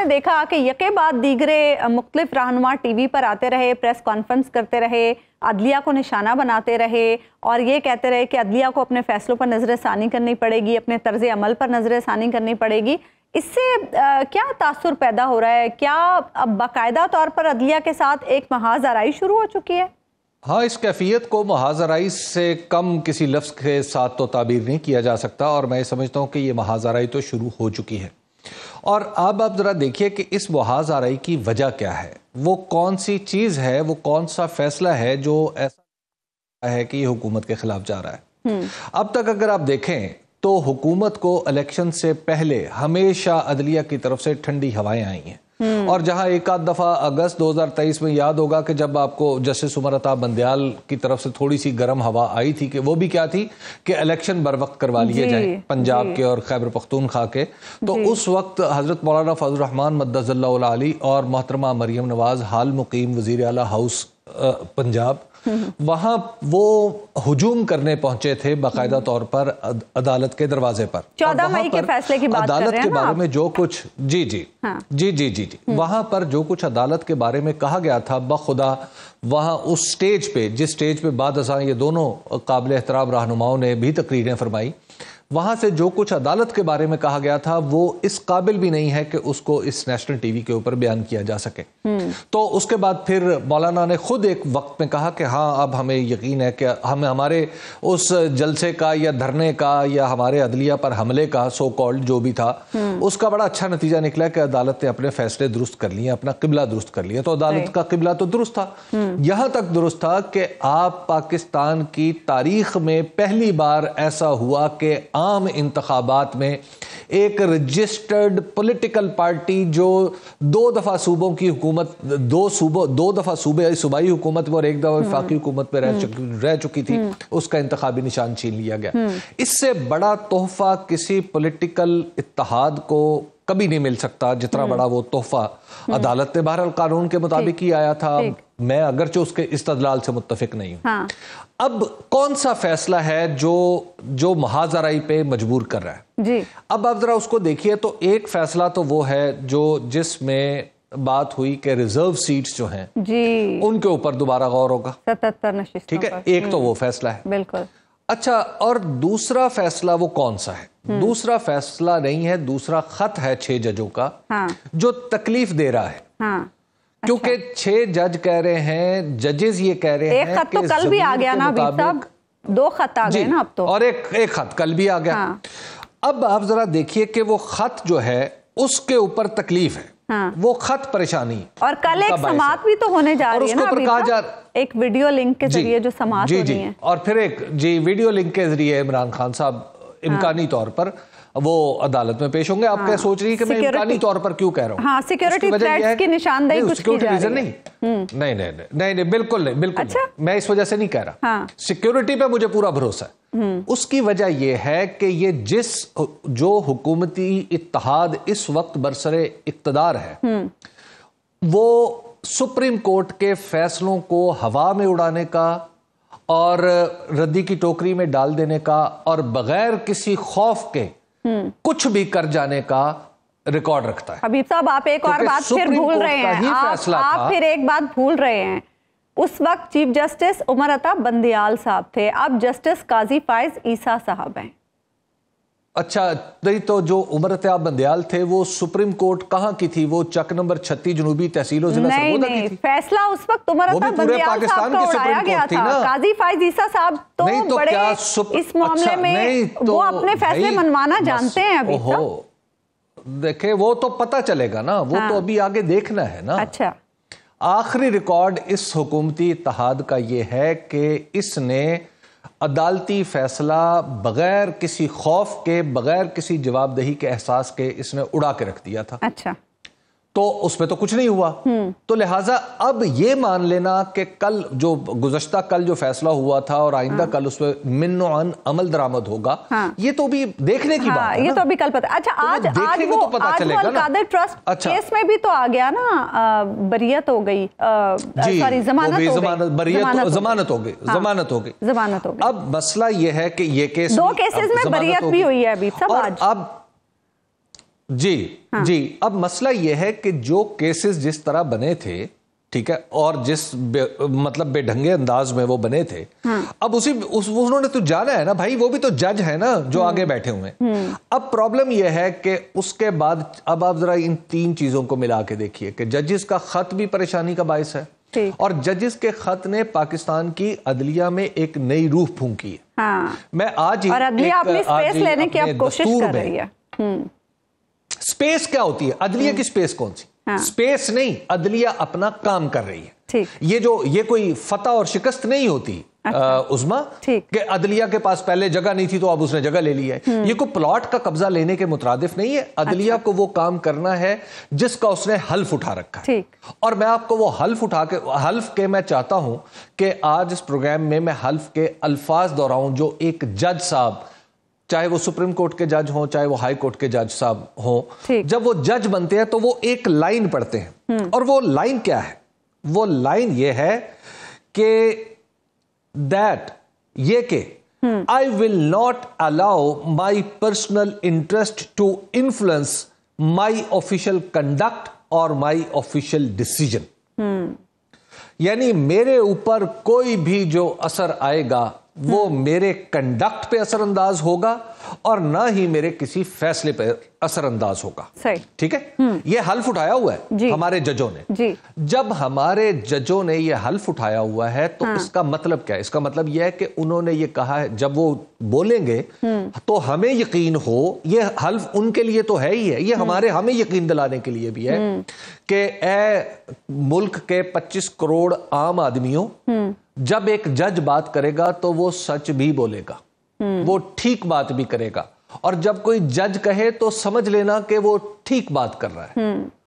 आपने देखा कि यके बाद दीगरे मुख्तलिफ रहनुमा टी वी पर आते रहे प्रेस कॉन्फ्रेंस करते रहे अदलिया को निशाना बनाते रहे और ये कहते रहे कि अदलिया को अपने फ़ैसलों पर नज़र षानी करनी पड़ेगी अपने तर्ज अमल पर नज़र षानी करनी पड़ेगी इससे क्या तासर पैदा हो रहा है क्या अब बाकायदा तौर पर अदलिया के साथ एक महाजराई शुरू हो चुकी है हाँ इस कैफियत को महाजराई से कम किसी लफ्ज़ के साथ तो ताबीर नहीं किया जा सकता और मैं समझता हूँ कि ये महाजराई तो शुरू हो चुकी है और अब आप ज़रा देखिए कि इस बहाज आ रही की वजह क्या है वो कौन सी चीज़ है वो कौन सा फैसला है जो ऐसा है कि ये हुकूमत के खिलाफ जा रहा है हम्म। अब तक अगर आप देखें तो हुकूमत को इलेक्शन से पहले हमेशा अदलिया की तरफ से ठंडी हवाएं आई हैं और जहां एक आध दफा अगस्त 2023 में याद होगा कि जब आपको जस्टिस उमर अता बंदयाल की तरफ से थोड़ी सी गर्म हवा आई थी कि वो भी क्या थी कि इलेक्शन बर वक्त करवा लिए जाए पंजाब के और खैबर पख्तूनखा के तो उस वक्त हजरत मौलाना फजल रहमान मद्दजल्ला और मोहतरमा मरियम नवाज हाल मुकीम वजीर अला हाउस पंजाब वहां वो हुजूम करने पहुंचे थे बाकायदा हम्म। तौर पर अदालत के दरवाजे पर चौदह मई के फैसले की बात अदालत कर रहे हैं के बारे में जो कुछ जी जी हाँ। जी जी जी जी हम्म। वहां पर जो कुछ अदालत के बारे में कहा गया था बखुदा वहाँ उस स्टेज पे जिस स्टेज पे बाद ये दोनों काबिल एहतराम रहनुमाओं ने भी तकरीरें फरमाई वहाँ से जो कुछ अदालत के बारे में कहा गया था वो इस काबिल भी नहीं है कि उसको इस नेशनल टीवी के ऊपर बयान किया जा सके हम्म। तो उसके बाद फिर मौलाना ने खुद एक वक्त में कहा कि हाँ अब हमें यकीन है कि हम हमारे उस जलसे का या धरने का या हमारे अदलिया पर हमले का सो कॉल्ड जो भी था हम्म। उसका बड़ा अच्छा नतीजा निकला कि अदालत ने अपने फैसले दुरुस्त कर लिए अपना किबला दुरुस्त कर लिया तो अदालत का किबला तो दुरुस्त था हम्म। यहाँ तक दुरुस्त था कि आप पाकिस्तान की तारीख में पहली बार ऐसा हुआ कि आम इंतबात में एक रजिस्टर्ड पॉलिटिकल पार्टी जो दो दफ़ा सूबों की हुकूमत दो सूबों दो दफ़ा सूबे सूबाई हुकूमत में और एक दफ़ा विफाकी हम्म। हुकूमत में रह हम्म। चुकी रह चुकी थी हम्म। उसका इंतबी निशान छीन लिया गया इससे बड़ा तोहफा किसी पोलिटिकल इतिहाद को कभी नहीं मिल सकता जितना बड़ा वो तोहफा अदालत ने बहरहाल कानून के मुताबिक ही आया था मैं अगरचे उसके इस्तदलाल से मुतफिक नहीं हूं हाँ। अब कौन सा फैसला है जो जो महाजराई पे मजबूर कर रहा है जी। अब आप जरा उसको देखिए तो एक फैसला तो वो है जो जिसमें बात हुई कि रिजर्व सीट्स जो हैं जी उनके ऊपर दोबारा गौर होगा सतहत्तर ठीक है एक तो हम्म। वो फैसला है बिल्कुल अच्छा और दूसरा फैसला वो कौन सा है हम्म। दूसरा फैसला नहीं है दूसरा खत है छह जजों का हाँ। जो तकलीफ दे रहा है हाँ। क्योंकि अच्छा। छह जज कह रहे हैं जजेस ये कह रहे हैं एक खत तो कल भी आ गया ना तक दो खत आ गए ना अब तो और एक एक खत कल भी आ गया हाँ। अब आप जरा देखिए कि वो खत जो है उसके ऊपर तकलीफ है हाँ। वो खत परेशानी और कल एक समाप्त भी तो होने जा रही है ना कहा जा एक वीडियो लिंक के जरिए जो समाप्त हो रही है और फिर एक जी वीडियो लिंक के जरिए इमरान खान साहब हाँ। इम्कानी तौर पर वो अदालत में पेश होंगे आप क्या हाँ। सोच रही है कि मैं इम्कानी तौर पर क्यों कह रहा हूँ हाँ, सिक्योरिटी की निशानदेही कुछ की जा रही हम्म। नहीं नहीं नहीं नहीं नहीं बिल्कुल नहीं बिल्कुल अच्छा? नहीं, मैं इस वजह से नहीं कह रहा हाँ। सिक्योरिटी पे मुझे पूरा भरोसा है हम्म। उसकी वजह यह है कि ये जिस जो हुकूमती इतिहाद इस वक्त बरसरे इकतदार है हम्म। वो सुप्रीम कोर्ट के फैसलों को हवा में उड़ाने का और रद्दी की टोकरी में डाल देने का और बगैर किसी खौफ के हम्म। कुछ भी कर जाने का रिकॉर्ड रखता है हबीब साहब आप एक और बात फिर भूल रहे हैं आप, आप फिर एक बात भूल रहे हैं उस वक्त चीफ जस्टिस उमर अता बंदियाल साहब थे अब जस्टिस काजी फायज ईसा साहब हैं अच्छा नहीं तो जो उमर त्याब बंदयाल थे वो सुप्रीम कोर्ट कहाँ की थी वो चक नंबर छत्तीस जनूबी तहसीलो जिला नहीं, नहीं, थी फैसला उस वक्त उमर त्याब बंदयाल साहब का उड़ाया गया था काजी फाइज ईसा साहब तो, नहीं तो बड़े क्या सुप... इस मामले अच्छा, में नहीं, तो, वो अपने फैसले मनवाना जानते हैं अभी देखे वो तो पता चलेगा ना वो तो हाँ। अभी आगे देखना है ना अच्छा आखिरी रिकॉर्ड इस हुकूमती इतिहाद का ये है कि इसने अदालती फैसला बगैर किसी खौफ के बगैर किसी जवाबदेही के एहसास के इसने उड़ा के रख दिया था अच्छा तो उसमें तो कुछ नहीं हुआ हम्म। तो लिहाजा अब ये मान लेना कि कल जो गुजश्ता कल जो फैसला हुआ था और आइंदा हाँ। कल उस उसमें मिन अमल दरामद होगा हाँ। ये तो भी देखने की हाँ, बात है ये तो अभी कल पता अच्छा तो आज तो आज वो, तो पता आज चलेगा ना ट्रस्ट अच्छा केस में भी तो आ गया ना बरियत हो गई सॉरी जमानत बरियत जमानत हो गई जमानत हो गई हाँ। जमानत हो गई अब मसला यह है कि ये केस दो केसेस में बरियत भी हुई है अभी सब आज अब जी हाँ। जी अब मसला यह है कि जो केसेस जिस तरह बने थे ठीक है और जिस बे, मतलब बेढंगे अंदाज में वो बने थे हाँ। अब उसी उस उन्होंने तो जाना है ना भाई वो भी तो जज है ना जो हम्म। आगे बैठे हुए हैं हम्म। अब प्रॉब्लम यह है कि उसके बाद अब आप जरा इन तीन चीजों को मिला के देखिए कि जजेस का खत भी परेशानी का बायस है और जजेस के खत ने पाकिस्तान की अदलिया में एक नई रूह फूंकी है हाँ। मैं आज ही और अदलिया अपनी स्पेस लेने की कोशिश कर रही है हम्म। स्पेस क्या होती है अदलिया की हम्म। स्पेस कौन सी हाँ। स्पेस नहीं अदलिया अपना काम कर रही है ये जो ये कोई फतह और शिकस्त नहीं होती अच्छा, उजमा कि अदलिया के पास पहले जगह नहीं थी तो अब उसने जगह ले ली है हम्म। ये कोई प्लॉट का कब्जा लेने के मुतरदिफ नहीं है अदलिया अच्छा, को वो काम करना है जिसका उसने हल्फ उठा रखा है और मैं आपको वो हल्फ उठा के हल्फ के मैं चाहता हूं कि आज इस प्रोग्राम में मैं हल्फ के अल्फाज दोहराऊं जो एक जज साहब चाहे वो सुप्रीम कोर्ट के जज हों चाहे वो हाई कोर्ट के जज साहब हों जब वो जज बनते हैं तो वो एक लाइन पढ़ते हैं हम्म। और वो लाइन क्या है वो लाइन ये है कि दैट ये के I will not allow my personal interest to influence my official conduct और माई ऑफिशियल डिसीजन यानी मेरे ऊपर कोई भी जो असर आएगा वो मेरे कंडक्ट पे असरअंदाज होगा और ना ही मेरे किसी फैसले पे असरअंदाज होगा ठीक है हम्म। ये हल्फ उठाया हुआ है हमारे जजों ने जी। जब हमारे जजों ने ये हल्फ उठाया हुआ है तो हाँ। इसका मतलब क्या है इसका मतलब यह है कि उन्होंने ये कहा है जब वो बोलेंगे हम्म। तो हमें यकीन हो ये हल्फ उनके लिए तो है ही है ये हम्म। हमारे हमें यकीन दिलाने के लिए भी है कि ए मुल्क के पच्चीस करोड़ आम आदमियों जब एक जज बात करेगा तो वो सच भी बोलेगा हम्म। वो ठीक बात भी करेगा और जब कोई जज कहे तो समझ लेना कि वो ठीक बात कर रहा है हम्म।